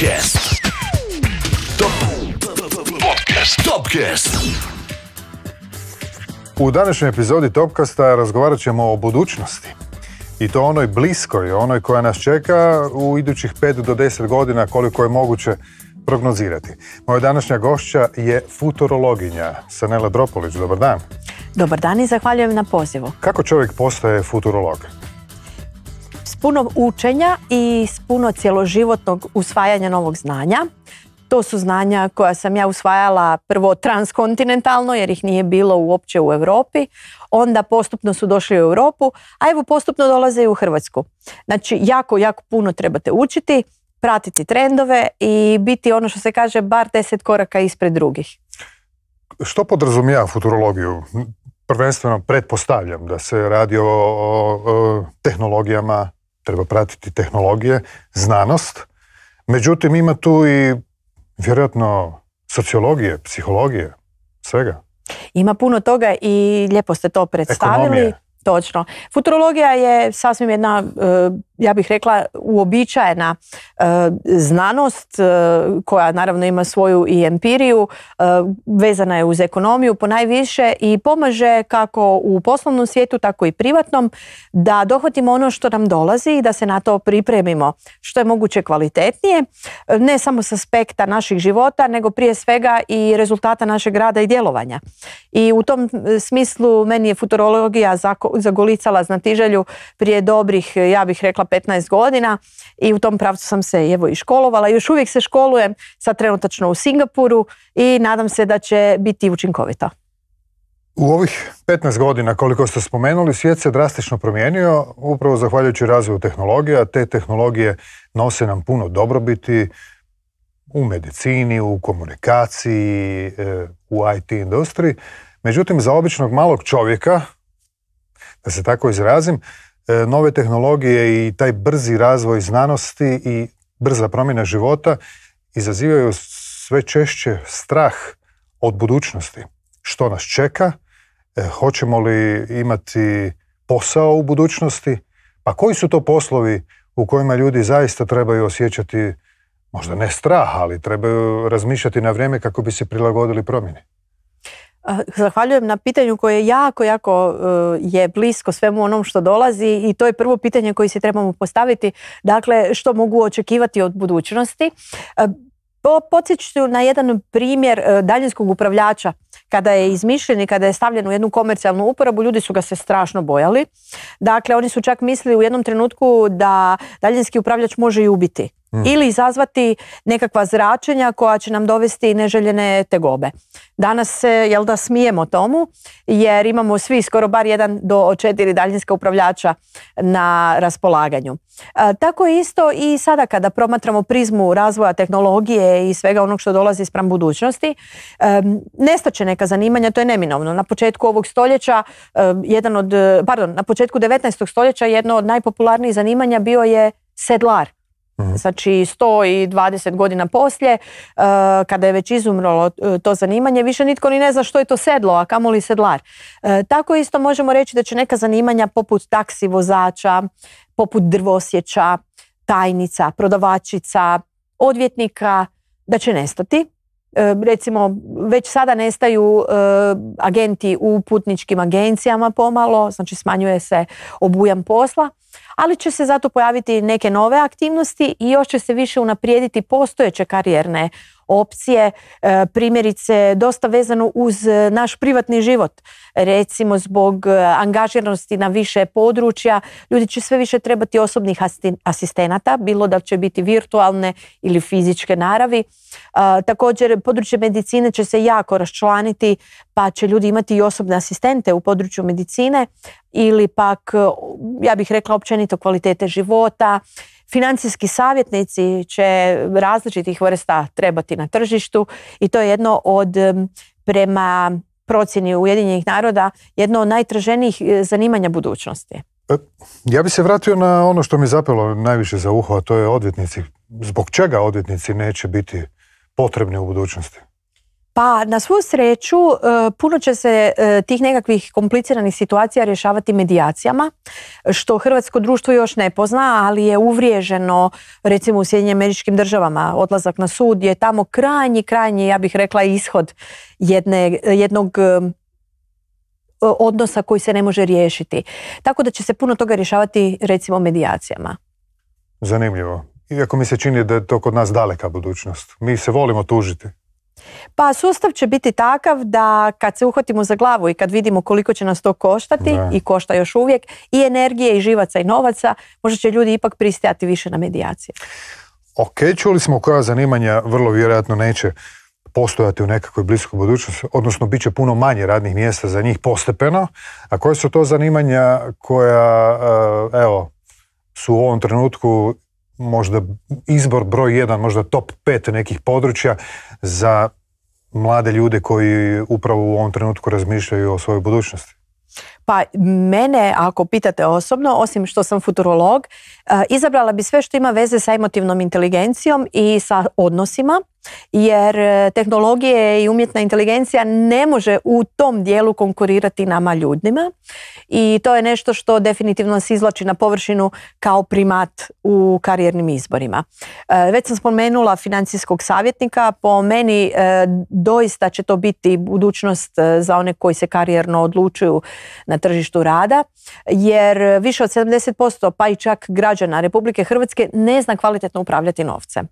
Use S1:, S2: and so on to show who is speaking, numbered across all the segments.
S1: Podcast. Topcast. U današnjoj epizodi Topcasta razgovarat ćemo o budućnosti. I to onoj bliskoj, onoj koja nas čeka u idućih 5 do 10 godina koliko je moguće prognozirati. Moja današnja gošća je futurologinja Sanela Dropolić. Dobar dan.
S2: Dobar dan i zahvaljujem na pozivu.
S1: Kako čovjek postaje futurolog?
S2: puno učenja i s puno cjeloživotnog usvajanja novog znanja. To su znanja koja sam ja usvajala prvo transkontinentalno jer ih nije bilo uopće u Europi, onda postupno su došli u Europu, a evo postupno dolaze i u Hrvatsku. Znači jako, jako puno trebate učiti, pratiti trendove i biti ono što se kaže bar deset koraka ispred drugih.
S1: Što podrazumijeva futurologiju? Prvenstveno pretpostavljam da se radi o tehnologijama treba pratiti tehnologije, znanost. Međutim, ima tu i vjerojatno sociologije, psihologije, svega.
S2: Ima puno toga i lijepo ste to predstavili. Ekonomije. Točno. Futurologija je sasvim jedna e, ja bih rekla, uobičajena e, znanost e, koja naravno ima svoju i empiriju, e, vezana je uz ekonomiju po najviše i pomaže kako u poslovnom svijetu, tako i privatnom, da dohvatimo ono što nam dolazi i da se na to pripremimo što je moguće kvalitetnije, ne samo s aspekta naših života, nego prije svega i rezultata našeg rada i djelovanja. I u tom smislu meni je futurologija zagolicala znatiželju prije dobrih, ja bih rekla, 15 godina i u tom pravcu sam se evo i školovala. Još uvijek se školujem, sad trenutačno u Singapuru i nadam se da će biti učinkovita.
S1: U ovih 15 godina koliko ste spomenuli, svijet se drastično promijenio upravo zahvaljujući razvoju tehnologija. Te tehnologije nose nam puno dobrobiti u medicini, u komunikaciji, e, u IT industriji. Međutim, za običnog malog čovjeka, da se tako izrazim, E, nove tehnologije i taj brzi razvoj znanosti i brza promjena života izazivaju sve češće strah od budućnosti. Što nas čeka? E, hoćemo li imati posao u budućnosti? Pa koji su to poslovi u kojima ljudi zaista trebaju osjećati možda ne strah, ali trebaju razmišljati na vrijeme kako bi se prilagodili promjeni?
S2: Eh, zahvaljujem na pitanju koje je jako, jako eh, je blisko svemu onom što dolazi i to je prvo pitanje koje se trebamo postaviti. Dakle, što mogu očekivati od budućnosti? Eh, Podsjeću na jedan primjer daljinskog upravljača. Kada je izmišljen i kada je stavljen u jednu komercijalnu uporabu, ljudi su ga se strašno bojali. Dakle, oni su čak mislili u jednom trenutku da daljinski upravljač može i ubiti. Mm. ili izazvati nekakva zračenja koja će nam dovesti neželjene tegobe. Danas se, jel da, smijemo tomu jer imamo svi skoro bar jedan do četiri daljinska upravljača na raspolaganju. E, tako je isto i sada kada promatramo prizmu razvoja tehnologije i svega onog što dolazi sprem budućnosti, e, nestaće neka zanimanja, to je neminovno. Na početku ovog stoljeća, e, jedan od, pardon, na početku 19. stoljeća jedno od najpopularnijih zanimanja bio je sedlar Mhm. Znači 120 godina poslije, e, kada je već izumrlo e, to zanimanje, više nitko ni ne zna što je to sedlo, a kamoli sedlar. E, tako isto možemo reći da će neka zanimanja poput taksi vozača, poput drvosjeća, tajnica, prodavačica, odvjetnika, da će nestati. Recimo, već sada nestaju agenti u putničkim agencijama pomalo, znači smanjuje se obujam posla ali će se zato pojaviti neke nove aktivnosti i još će se više unaprijediti postojeće karijerne opcije, e, primjerice dosta vezano uz e, naš privatni život, recimo zbog e, angažiranosti na više područja, ljudi će sve više trebati osobnih asistenata, bilo da će biti virtualne ili fizičke naravi. Također područje medicine će se jako raščlaniti pa će ljudi imati i osobne asistente u području medicine ili pak, ja bih rekla općenito kvalitete života Financijski savjetnici će različitih vrsta trebati na tržištu i to je jedno od prema procjeni Ujedinjenih naroda jedno od najtraženijih e, zanimanja budućnosti. E,
S1: ja bih se vratio na ono što mi je zapelo najviše za uho, a to je odvjetnici. Zbog čega odvjetnici neće biti potrebni u budućnosti?
S2: Pa na svu sreću e, puno će se e, tih nekakvih kompliciranih situacija rješavati medijacijama, što hrvatsko društvo još ne pozna, ali je uvriježeno recimo u Sjedinjenim američkim državama. Odlazak na sud je tamo krajnji, krajnji, ja bih rekla, ishod jedne, jednog e, odnosa koji se ne može riješiti. Tako da će se puno toga rješavati recimo medijacijama.
S1: Zanimljivo. Iako mi se čini da je to kod nas daleka budućnost. Mi se volimo tužiti.
S2: Pa sustav će biti takav da kad se uhvatimo za glavu i kad vidimo koliko će nas to koštati i košta još uvijek i energije i živaca i novaca, možda će ljudi ipak pristajati više na medijacije.
S1: Ok, čuli smo koja zanimanja vrlo vjerojatno neće postojati u nekakvoj bliskoj budućnosti, odnosno bit će puno manje radnih mjesta za njih postepeno, a koje su to zanimanja koja, eh, evo, su u ovom trenutku možda izbor broj jedan, možda top pet nekih područja za mlade ljude koji upravo u ovom trenutku razmišljaju o svojoj budućnosti?
S2: Pa mene, ako pitate osobno, osim što sam futurolog, eh, izabrala bi sve što ima veze sa emotivnom inteligencijom i sa odnosima jer e, tehnologije i umjetna inteligencija ne može u tom dijelu konkurirati nama ljudima i to je nešto što definitivno se izlači na površinu kao primat u karijernim izborima. E, već sam spomenula financijskog savjetnika, po meni e, doista će to biti budućnost za one koji se karijerno odlučuju na tržištu rada, jer više od 70% pa i čak građana Republike Hrvatske ne zna kvalitetno upravljati novcem.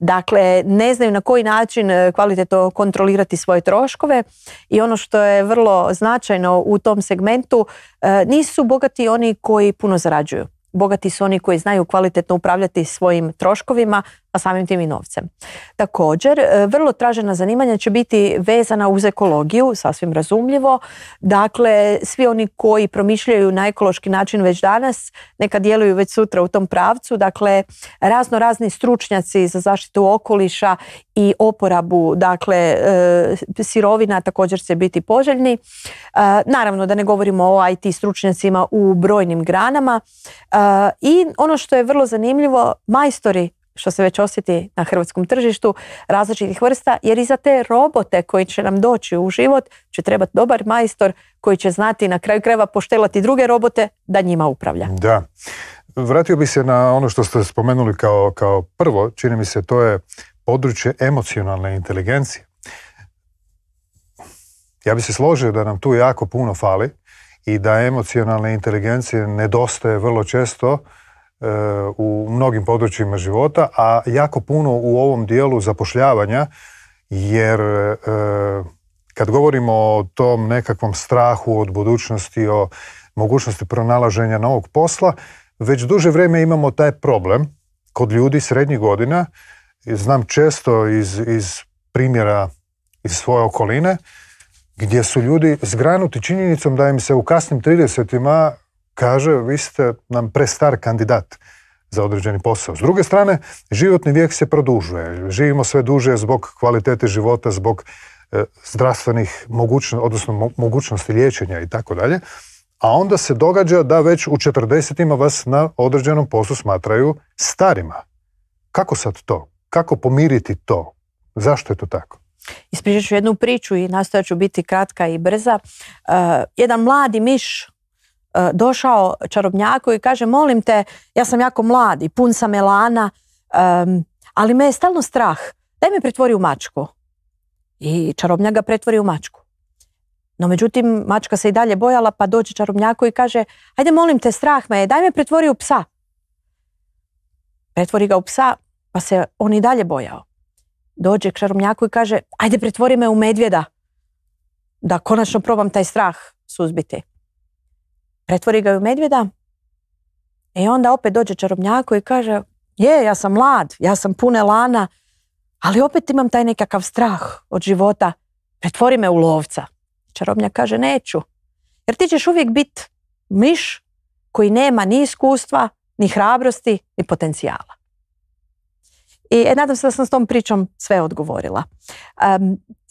S2: Dakle, ne znaju na koji način e, kvalitetno kontrolirati svoje troškove i ono što je vrlo značajno u tom segmentu, e, nisu bogati oni koji puno zarađuju. Bogati su oni koji znaju kvalitetno upravljati svojim troškovima, a samim tim i novcem. Također, e, vrlo tražena zanimanja će biti vezana uz ekologiju, sasvim razumljivo. Dakle, svi oni koji promišljaju na ekološki način već danas, neka djeluju već sutra u tom pravcu. Dakle, razno razni stručnjaci za zaštitu okoliša i oporabu dakle, e, sirovina također će biti poželjni. E, naravno da ne govorimo o IT stručnjacima u brojnim granama. I ono što je vrlo zanimljivo, majstori što se već osjeti na hrvatskom tržištu različitih vrsta, jer i za te robote koji će nam doći u život će trebati dobar majstor koji će znati na kraju krajeva poštelati druge robote da njima upravlja.
S1: Da. Vratio bi se na ono što ste spomenuli kao, kao prvo, čini mi se to je područje emocionalne inteligencije. Ja bi se složio da nam tu jako puno fali i da emocionalne inteligencije nedostaje vrlo često u mnogim područjima života, a jako puno u ovom dijelu zapošljavanja, jer e, kad govorimo o tom nekakvom strahu od budućnosti, o mogućnosti pronalaženja novog posla, već duže vrijeme imamo taj problem kod ljudi srednjih godina. Znam često iz, iz primjera iz svoje okoline, gdje su ljudi zgranuti činjenicom da im se u kasnim 30-ima kaže vi ste nam prestar kandidat za određeni posao. S druge strane, životni vijek se produžuje. Živimo sve duže zbog kvalitete života, zbog e, zdravstvenih mogućnosti, odnosno mogućnosti liječenja i tako dalje. A onda se događa da već u 40 vas na određenom poslu smatraju starima. Kako sad to? Kako pomiriti to? Zašto je to tako?
S2: Ispričat ću jednu priču i nastojat biti kratka i brza. E, jedan mladi miš E, došao čarobnjaku i kaže molim te, ja sam jako mlad i pun sam elana, ali me je stalno strah, daj me pretvori u mačku. I čarobnjak ga pretvori u mačku. No međutim, mačka se i dalje bojala, pa dođe čarobnjaku i kaže, Ajde molim te, strah me je, daj me pretvori u psa. Pretvori ga u psa, pa se on i dalje bojao. Dođe k čarobnjaku i kaže, ajde pretvori me u medvjeda, da konačno probam taj strah suzbiti pretvori ga u medvjeda i e onda opet dođe čarobnjaku i kaže je, ja sam mlad, ja sam pune lana, ali opet imam taj nekakav strah od života, pretvori me u lovca. Čarobnjak kaže neću, jer ti ćeš uvijek biti miš koji nema ni iskustva, ni hrabrosti, ni potencijala. I nadam se da sam s tom pričom sve odgovorila.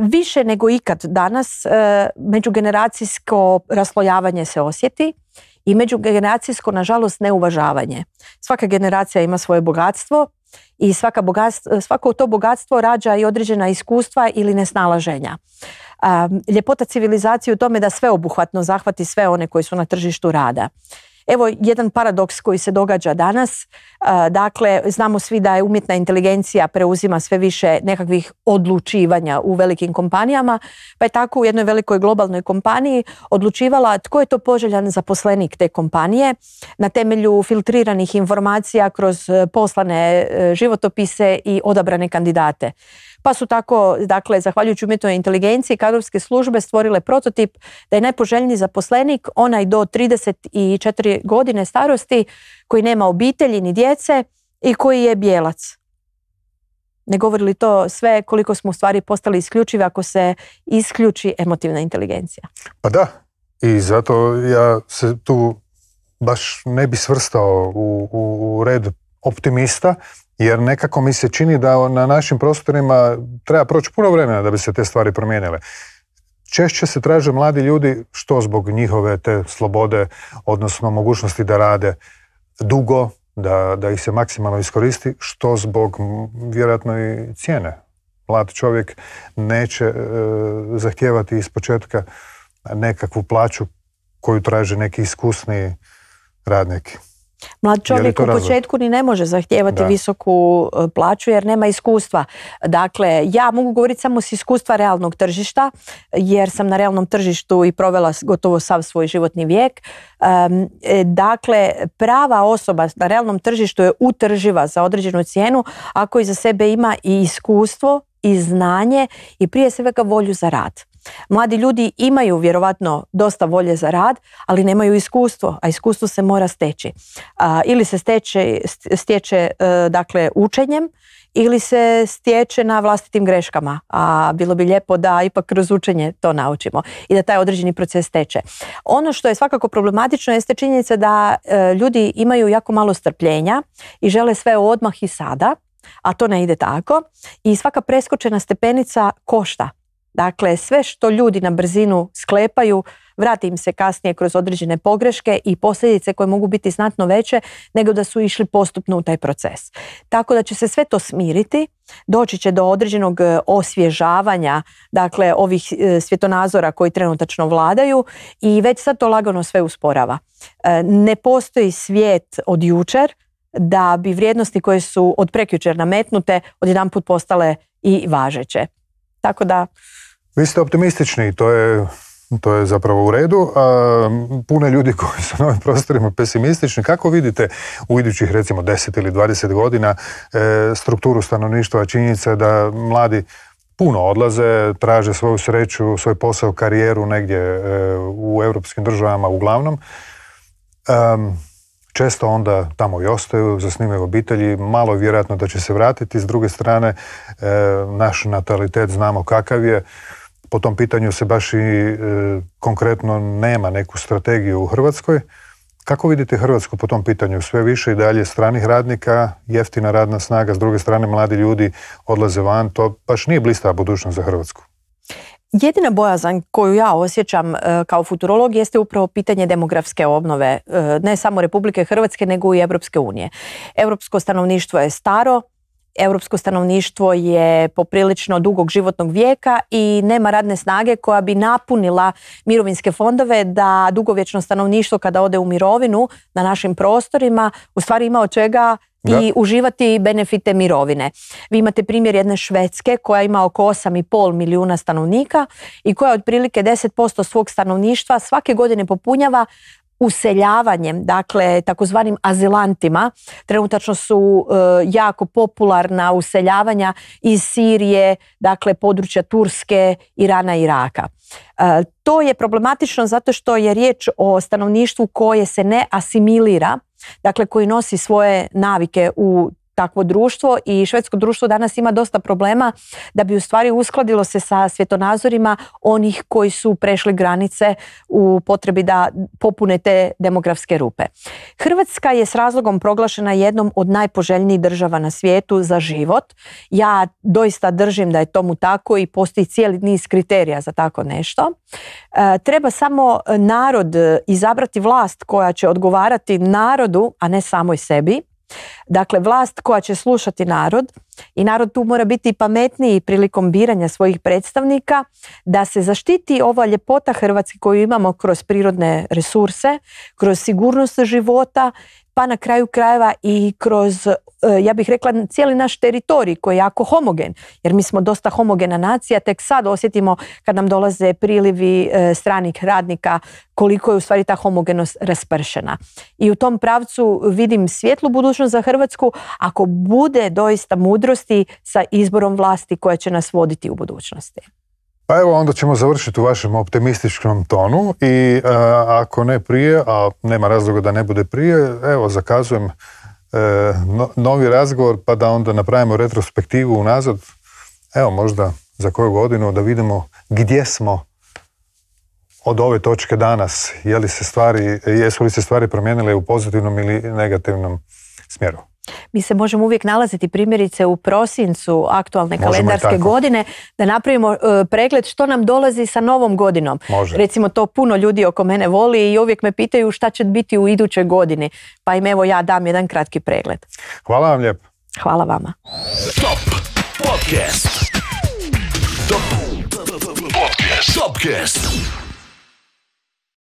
S2: više nego ikad danas e, međugeneracijsko raslojavanje se osjeti i međugeneracijsko, nažalost, neuvažavanje. Svaka generacija ima svoje bogatstvo i svaka bogatstvo, svako to bogatstvo rađa i određena iskustva ili nesnalaženja. ljepota civilizacije u tome da sveobuhvatno zahvati sve one koji su na tržištu rada. Evo jedan paradoks koji se događa danas. Dakle, znamo svi da je umjetna inteligencija preuzima sve više nekakvih odlučivanja u velikim kompanijama, pa je tako u jednoj velikoj globalnoj kompaniji odlučivala tko je to poželjan zaposlenik te kompanije na temelju filtriranih informacija kroz e, poslane e, životopise i odabrane kandidate. Pa su tako, dakle, zahvaljujući umjetnoj inteligenciji, kadrovske službe stvorile prototip da je najpoželjniji zaposlenik onaj do 34 godine starosti koji nema obitelji ni djece i koji je bijelac. Ne govori li to sve koliko smo u stvari postali isključivi ako se isključi emotivna inteligencija?
S1: Pa da, i zato ja se tu baš ne bi svrstao u, u red optimista jer nekako mi se čini da na našim prostorima treba proći puno vremena da bi se te stvari promijenile. Češće se traže mladi ljudi što zbog njihove te slobode, odnosno mogućnosti da rade dugo, da, da ih se maksimalno iskoristi, što zbog vjerojatno i cijene. Mlad čovjek neće e, zahtijevati iz početka nekakvu plaću koju traže neki iskusni radnik.
S2: Mlad čovjek u početku ni ne može zahtijevati visoku e, plaću jer nema iskustva. Dakle, ja mogu govoriti samo s iskustva realnog tržišta jer sam na realnom tržištu i provela gotovo sav svoj životni vijek. E, dakle, prava osoba na realnom tržištu je utrživa za određenu cijenu ako iza sebe ima i iskustvo i znanje i prije svega volju za rad. Mladi ljudi imaju vjerovatno dosta volje za rad, ali nemaju iskustvo, a iskustvo se mora steći. ili se steče, stječe e, dakle, učenjem, ili se stječe na vlastitim greškama, a bilo bi lijepo da ipak kroz učenje to naučimo i da taj određeni proces teče. Ono što je svakako problematično jeste činjenica da e, ljudi imaju jako malo strpljenja i žele sve odmah i sada, a to ne ide tako i svaka preskočena stepenica košta Dakle, sve što ljudi na brzinu sklepaju, vrati im se kasnije kroz određene pogreške i posljedice koje mogu biti znatno veće nego da su išli postupno u taj proces. Tako da će se sve to smiriti, doći će do određenog e, osvježavanja dakle ovih e, svjetonazora koji trenutačno vladaju i već sad to lagano sve usporava. E, ne postoji svijet od jučer da bi vrijednosti koje su od prekjučer nametnute odjedanput postale i važeće. Tako da
S1: vi ste optimistični, to je, to je zapravo u redu. A, puno ljudi koji su na ovim prostorima pesimistični. Kako vidite u idućih recimo 10 ili 20 godina e, strukturu stanovništva, činjenica da mladi puno odlaze, traže svoju sreću, svoj posao, karijeru negdje e, u europskim državama uglavnom. često onda tamo i ostaju, zasnimaju obitelji, malo je vjerojatno da će se vratiti, s druge strane e, naš natalitet znamo kakav je, po tom pitanju se baš i e, konkretno nema neku strategiju u Hrvatskoj. Kako vidite Hrvatsku po tom pitanju? Sve više i dalje stranih radnika, jeftina radna snaga, s druge strane mladi ljudi odlaze van, to baš nije blista budućnost za Hrvatsku.
S2: Jedina bojazan koju ja osjećam e, kao futurolog jeste upravo pitanje demografske obnove, e, ne samo Republike Hrvatske, nego i Europske unije. Europsko stanovništvo je staro, europsko stanovništvo je poprilično dugog životnog vijeka i nema radne snage koja bi napunila mirovinske fondove da dugovječno stanovništvo kada ode u mirovinu na našim prostorima u stvari ima od čega i uživati benefite mirovine. Vi imate primjer jedne Švedske koja ima oko 8,5 milijuna stanovnika i koja otprilike 10% svog stanovništva svake godine popunjava useljavanjem, dakle takozvanim azilantima. Trenutačno su e, jako popularna useljavanja iz Sirije, dakle područja Turske, Irana i Iraka. E, to je problematično zato što je riječ o stanovništvu koje se ne asimilira, dakle koji nosi svoje navike u takvo društvo i švedsko društvo danas ima dosta problema da bi u stvari uskladilo se sa svjetonazorima onih koji su prešli granice u potrebi da popune te demografske rupe. Hrvatska je s razlogom proglašena jednom od najpoželjnijih država na svijetu za život. Ja doista držim da je tomu tako i postoji cijeli niz kriterija za tako nešto. E, treba samo narod izabrati vlast koja će odgovarati narodu, a ne samoj sebi Dakle, vlast koja će slušati narod i narod tu mora biti pametniji prilikom biranja svojih predstavnika da se zaštiti ova ljepota Hrvatske koju imamo kroz prirodne resurse, kroz sigurnost života pa na kraju krajeva i kroz, e, ja bih rekla, cijeli naš teritorij koji je jako homogen, jer mi smo dosta homogena nacija, tek sad osjetimo kad nam dolaze prilivi e, stranih radnika koliko je u stvari ta homogenost raspršena. I u tom pravcu vidim svjetlu budućnost za Hrvatsku ako bude doista mudrosti sa izborom vlasti koja će nas voditi u budućnosti.
S1: Pa evo onda ćemo završiti u vašem optimističkom tonu i e, ako ne prije, a nema razloga da ne bude prije, evo zakazujem e, novi razgovor pa da onda napravimo retrospektivu unazad, evo možda za koju godinu da vidimo gdje smo od ove točke danas, se stvari, jesu li se stvari promijenile u pozitivnom ili negativnom smjeru.
S2: Mi se možemo uvijek nalaziti primjerice u prosincu aktualne možemo kalendarske godine da napravimo pregled što nam dolazi sa novom godinom. Može. Recimo to puno ljudi oko mene voli i uvijek me pitaju šta će biti u idućoj godini. Pa im evo ja dam jedan kratki pregled.
S1: Hvala vam lijepo. Hvala vama. Top podcast. Top